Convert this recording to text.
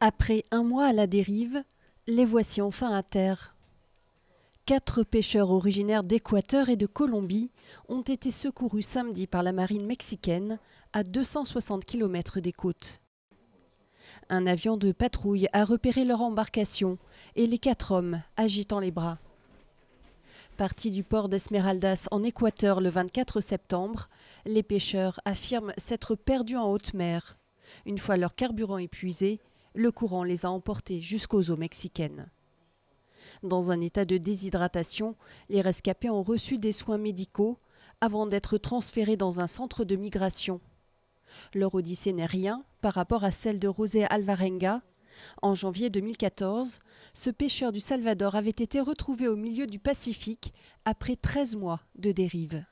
Après un mois à la dérive, les voici enfin à terre. Quatre pêcheurs originaires d'Équateur et de Colombie ont été secourus samedi par la marine mexicaine à 260 km des côtes. Un avion de patrouille a repéré leur embarcation et les quatre hommes agitant les bras. Partis du port d'Esmeraldas en Équateur le 24 septembre, les pêcheurs affirment s'être perdus en haute mer. Une fois leur carburant épuisé, le courant les a emportés jusqu'aux eaux mexicaines. Dans un état de déshydratation, les rescapés ont reçu des soins médicaux avant d'être transférés dans un centre de migration. Leur odyssée n'est rien par rapport à celle de José Alvarenga. En janvier 2014, ce pêcheur du Salvador avait été retrouvé au milieu du Pacifique après 13 mois de dérive.